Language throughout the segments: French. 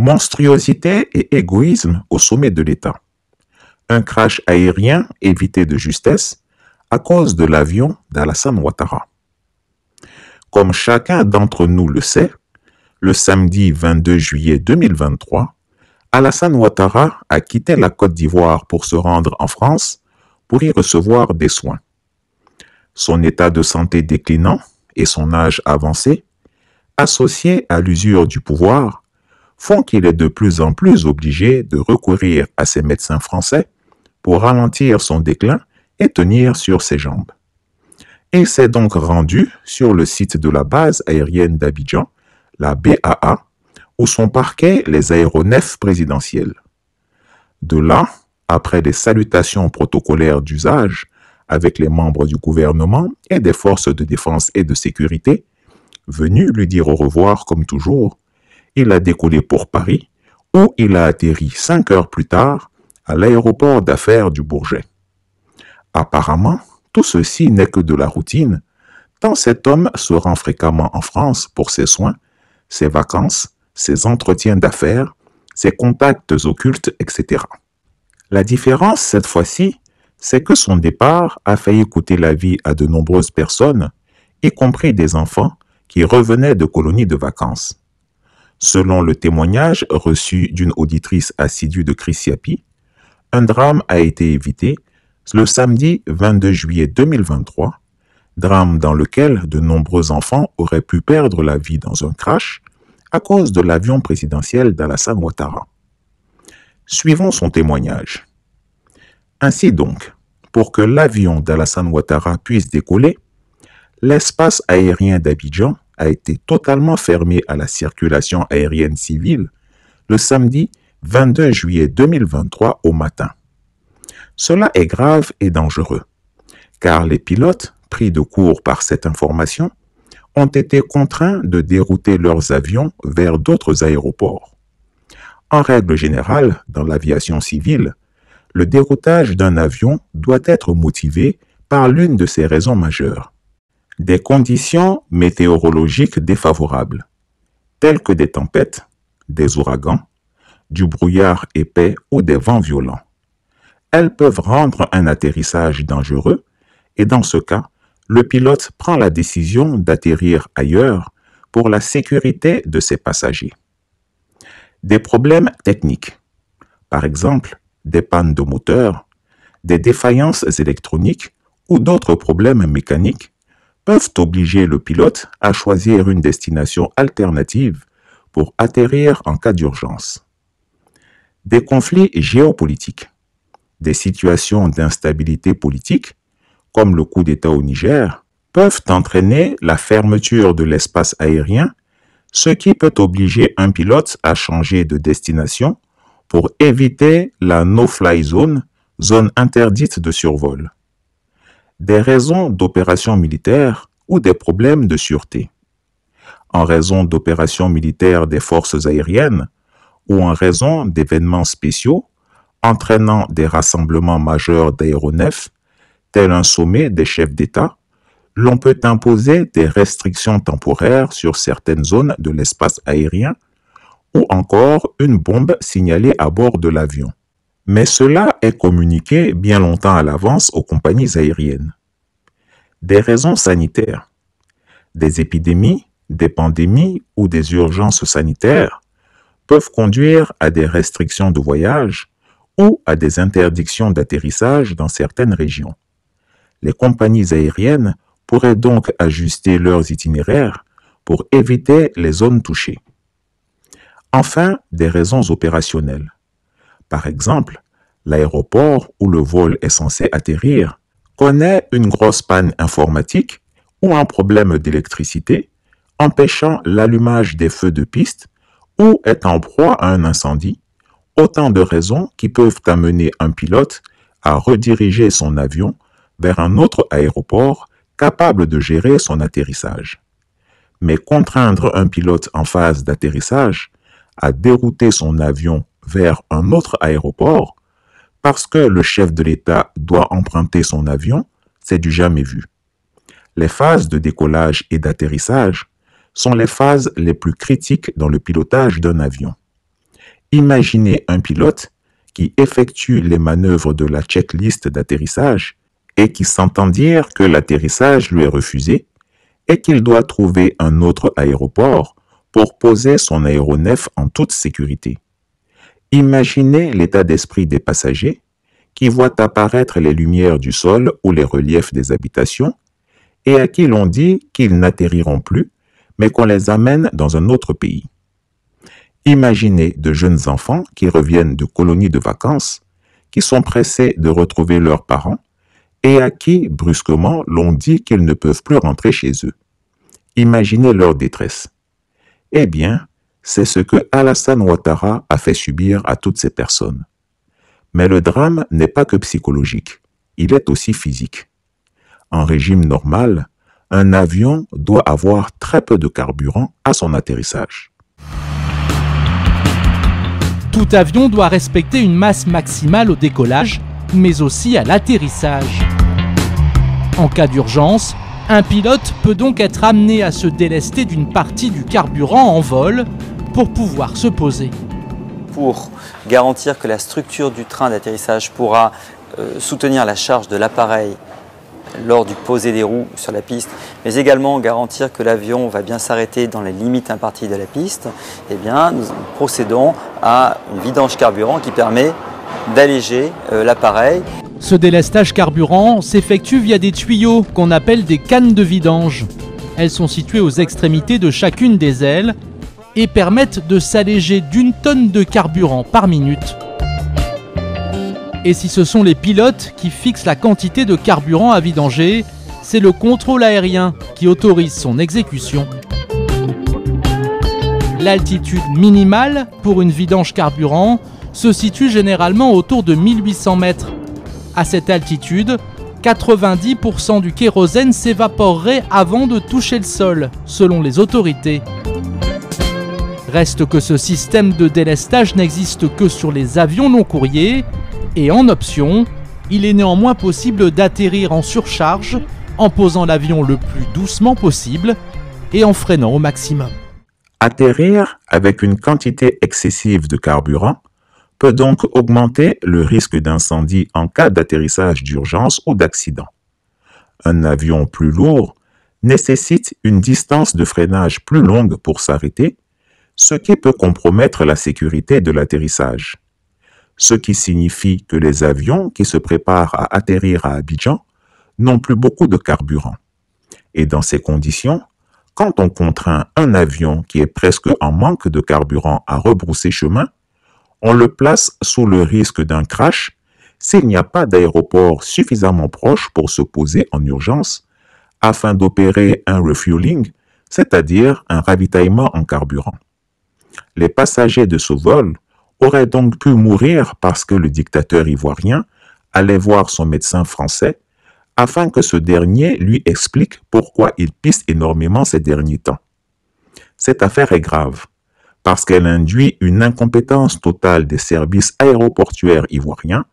Monstruosité et égoïsme au sommet de l'État. Un crash aérien évité de justesse à cause de l'avion d'Alassane Ouattara. Comme chacun d'entre nous le sait, le samedi 22 juillet 2023, Alassane Ouattara a quitté la Côte d'Ivoire pour se rendre en France pour y recevoir des soins. Son état de santé déclinant et son âge avancé, associé à l'usure du pouvoir, font qu'il est de plus en plus obligé de recourir à ses médecins français pour ralentir son déclin et tenir sur ses jambes. Il s'est donc rendu sur le site de la base aérienne d'Abidjan, la BAA, où sont parqués les aéronefs présidentiels. De là, après des salutations protocolaires d'usage avec les membres du gouvernement et des forces de défense et de sécurité, venus lui dire au revoir comme toujours, il a décollé pour Paris, où il a atterri cinq heures plus tard à l'aéroport d'affaires du Bourget. Apparemment, tout ceci n'est que de la routine, tant cet homme se rend fréquemment en France pour ses soins, ses vacances, ses entretiens d'affaires, ses contacts occultes, etc. La différence cette fois-ci, c'est que son départ a failli coûter la vie à de nombreuses personnes, y compris des enfants qui revenaient de colonies de vacances. Selon le témoignage reçu d'une auditrice assidue de Crissiapi, un drame a été évité le samedi 22 juillet 2023, drame dans lequel de nombreux enfants auraient pu perdre la vie dans un crash à cause de l'avion présidentiel d'Alassane Ouattara. Suivons son témoignage. Ainsi donc, pour que l'avion d'Alassane Ouattara puisse décoller, l'espace aérien d'Abidjan a été totalement fermée à la circulation aérienne civile le samedi 22 juillet 2023 au matin. Cela est grave et dangereux, car les pilotes, pris de court par cette information, ont été contraints de dérouter leurs avions vers d'autres aéroports. En règle générale, dans l'aviation civile, le déroutage d'un avion doit être motivé par l'une de ces raisons majeures des conditions météorologiques défavorables, telles que des tempêtes, des ouragans, du brouillard épais ou des vents violents. Elles peuvent rendre un atterrissage dangereux et dans ce cas, le pilote prend la décision d'atterrir ailleurs pour la sécurité de ses passagers. Des problèmes techniques, par exemple des pannes de moteur, des défaillances électroniques ou d'autres problèmes mécaniques peuvent obliger le pilote à choisir une destination alternative pour atterrir en cas d'urgence. Des conflits géopolitiques, des situations d'instabilité politique, comme le coup d'État au Niger, peuvent entraîner la fermeture de l'espace aérien, ce qui peut obliger un pilote à changer de destination pour éviter la no-fly zone, zone interdite de survol des raisons d'opérations militaires ou des problèmes de sûreté. En raison d'opérations militaires des forces aériennes ou en raison d'événements spéciaux entraînant des rassemblements majeurs d'aéronefs, tel un sommet des chefs d'État, l'on peut imposer des restrictions temporaires sur certaines zones de l'espace aérien ou encore une bombe signalée à bord de l'avion mais cela est communiqué bien longtemps à l'avance aux compagnies aériennes. Des raisons sanitaires, des épidémies, des pandémies ou des urgences sanitaires peuvent conduire à des restrictions de voyage ou à des interdictions d'atterrissage dans certaines régions. Les compagnies aériennes pourraient donc ajuster leurs itinéraires pour éviter les zones touchées. Enfin, des raisons opérationnelles. Par exemple, l'aéroport où le vol est censé atterrir connaît une grosse panne informatique ou un problème d'électricité empêchant l'allumage des feux de piste ou est en proie à un incendie, autant de raisons qui peuvent amener un pilote à rediriger son avion vers un autre aéroport capable de gérer son atterrissage. Mais contraindre un pilote en phase d'atterrissage à dérouter son avion vers un autre aéroport parce que le chef de l'État doit emprunter son avion, c'est du jamais vu. Les phases de décollage et d'atterrissage sont les phases les plus critiques dans le pilotage d'un avion. Imaginez un pilote qui effectue les manœuvres de la checklist d'atterrissage et qui s'entend dire que l'atterrissage lui est refusé et qu'il doit trouver un autre aéroport pour poser son aéronef en toute sécurité. Imaginez l'état d'esprit des passagers qui voient apparaître les lumières du sol ou les reliefs des habitations et à qui l'on dit qu'ils n'atterriront plus, mais qu'on les amène dans un autre pays. Imaginez de jeunes enfants qui reviennent de colonies de vacances, qui sont pressés de retrouver leurs parents et à qui, brusquement, l'on dit qu'ils ne peuvent plus rentrer chez eux. Imaginez leur détresse. Eh bien, c'est ce que Alassane Ouattara a fait subir à toutes ces personnes. Mais le drame n'est pas que psychologique, il est aussi physique. En régime normal, un avion doit avoir très peu de carburant à son atterrissage. Tout avion doit respecter une masse maximale au décollage, mais aussi à l'atterrissage. En cas d'urgence, un pilote peut donc être amené à se délester d'une partie du carburant en vol pour pouvoir se poser. Pour garantir que la structure du train d'atterrissage pourra euh, soutenir la charge de l'appareil lors du poser des roues sur la piste, mais également garantir que l'avion va bien s'arrêter dans les limites imparties de la piste, eh bien, nous procédons à une vidange carburant qui permet d'alléger euh, l'appareil. Ce délestage carburant s'effectue via des tuyaux qu'on appelle des cannes de vidange. Elles sont situées aux extrémités de chacune des ailes et permettent de s'alléger d'une tonne de carburant par minute. Et si ce sont les pilotes qui fixent la quantité de carburant à vidanger, c'est le contrôle aérien qui autorise son exécution. L'altitude minimale pour une vidange carburant se situe généralement autour de 1800 mètres. À cette altitude, 90% du kérosène s'évaporerait avant de toucher le sol, selon les autorités. Reste que ce système de délestage n'existe que sur les avions non courriers et en option, il est néanmoins possible d'atterrir en surcharge en posant l'avion le plus doucement possible et en freinant au maximum. Atterrir avec une quantité excessive de carburant peut donc augmenter le risque d'incendie en cas d'atterrissage d'urgence ou d'accident. Un avion plus lourd nécessite une distance de freinage plus longue pour s'arrêter ce qui peut compromettre la sécurité de l'atterrissage. Ce qui signifie que les avions qui se préparent à atterrir à Abidjan n'ont plus beaucoup de carburant. Et dans ces conditions, quand on contraint un avion qui est presque en manque de carburant à rebrousser chemin, on le place sous le risque d'un crash s'il n'y a pas d'aéroport suffisamment proche pour se poser en urgence afin d'opérer un refueling, c'est-à-dire un ravitaillement en carburant. Les passagers de ce vol auraient donc pu mourir parce que le dictateur ivoirien allait voir son médecin français afin que ce dernier lui explique pourquoi il pisse énormément ces derniers temps. Cette affaire est grave parce qu'elle induit une incompétence totale des services aéroportuaires ivoiriens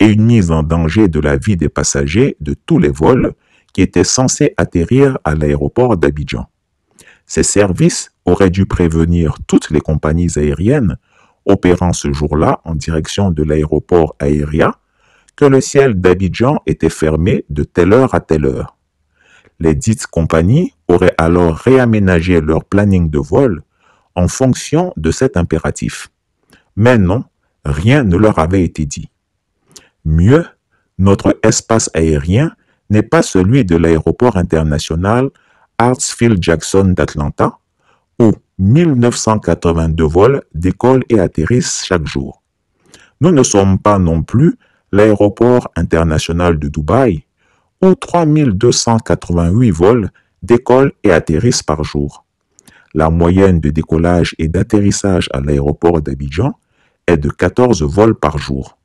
et une mise en danger de la vie des passagers de tous les vols qui étaient censés atterrir à l'aéroport d'Abidjan. Ces services aurait dû prévenir toutes les compagnies aériennes opérant ce jour-là en direction de l'aéroport aérien que le ciel d'Abidjan était fermé de telle heure à telle heure. Les dites compagnies auraient alors réaménagé leur planning de vol en fonction de cet impératif. Mais non, rien ne leur avait été dit. Mieux, notre espace aérien n'est pas celui de l'aéroport international Hartsfield-Jackson d'Atlanta, où 1982 vols décollent et atterrissent chaque jour. Nous ne sommes pas non plus l'aéroport international de Dubaï, où 3288 vols décollent et atterrissent par jour. La moyenne de décollage et d'atterrissage à l'aéroport d'Abidjan est de 14 vols par jour.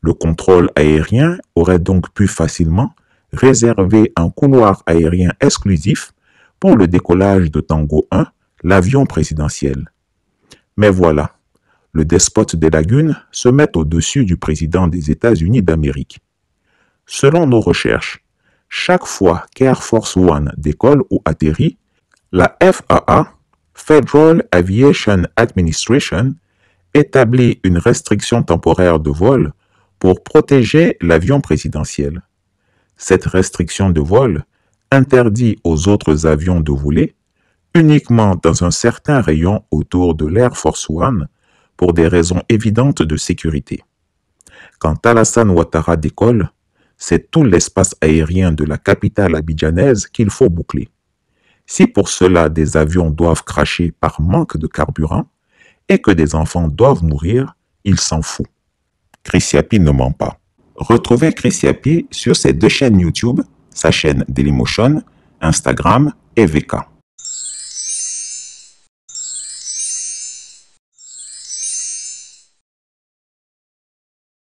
Le contrôle aérien aurait donc pu facilement réserver un couloir aérien exclusif pour le décollage de Tango 1 l'avion présidentiel. Mais voilà, le despote des lagunes se met au-dessus du président des États-Unis d'Amérique. Selon nos recherches, chaque fois qu'Air Force One décolle ou atterrit, la FAA, Federal Aviation Administration, établit une restriction temporaire de vol pour protéger l'avion présidentiel. Cette restriction de vol interdit aux autres avions de voler uniquement dans un certain rayon autour de l'Air Force One pour des raisons évidentes de sécurité. Quand Alassane Ouattara décolle, c'est tout l'espace aérien de la capitale abidjanaise qu'il faut boucler. Si pour cela des avions doivent cracher par manque de carburant et que des enfants doivent mourir, il s'en fout. Crisiapi ne ment pas. Retrouvez Crisiapi sur ses deux chaînes YouTube, sa chaîne Dailymotion, Instagram et VK.